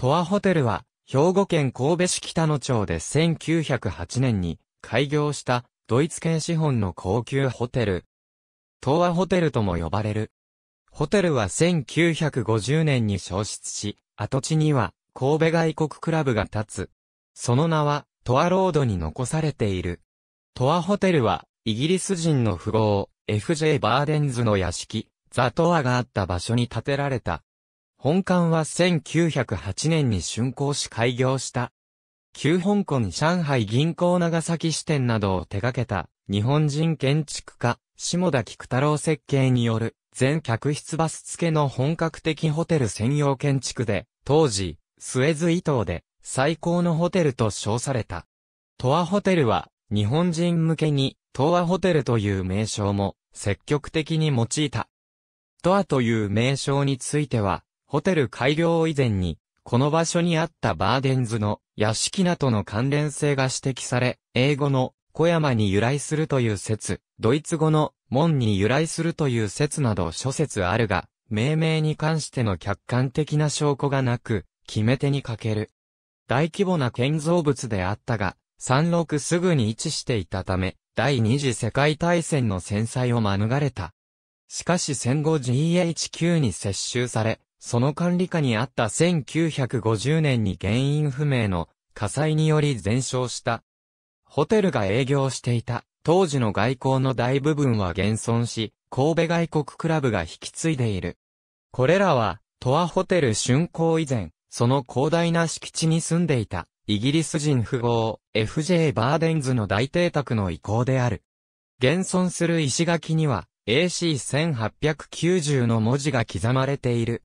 トアホテルは、兵庫県神戸市北野町で1908年に開業したドイツ系資本の高級ホテル。東アホテルとも呼ばれる。ホテルは1950年に消失し、跡地には神戸外国クラブが立つ。その名はトアロードに残されている。トアホテルはイギリス人の富豪 FJ バーデンズの屋敷、ザトアがあった場所に建てられた本館は1908年に竣工し開業した。旧香港上海銀行長崎支店などを手掛けた日本人建築家、下田菊太郎設計による全客室バス付けの本格的ホテル専用建築で、当時、スエズ伊藤で最高のホテルと称された。トアホテルは日本人向けに東アホテルという名称も積極的に用いた。トアという名称についてはホテル開業以前に、この場所にあったバーデンズの屋敷名との関連性が指摘され、英語の小山に由来するという説、ドイツ語の門に由来するという説など諸説あるが、命名に関しての客観的な証拠がなく、決め手に欠ける。大規模な建造物であったが、山麓すぐに位置していたため、第二次世界大戦の戦災を免れた。しかし戦後 GHQ に接収され、その管理下にあった1950年に原因不明の火災により全焼した。ホテルが営業していた当時の外交の大部分は現存し、神戸外国クラブが引き継いでいる。これらは、トアホテル竣工以前、その広大な敷地に住んでいた、イギリス人富豪、FJ バーデンズの大邸宅の意向である。現存する石垣には、AC1890 の文字が刻まれている。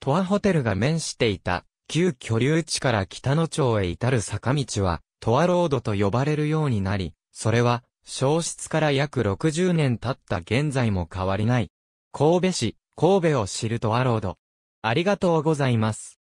トアホテルが面していた、旧居留地から北野町へ至る坂道は、トアロードと呼ばれるようになり、それは、消失から約60年経った現在も変わりない。神戸市、神戸を知るトアロード。ありがとうございます。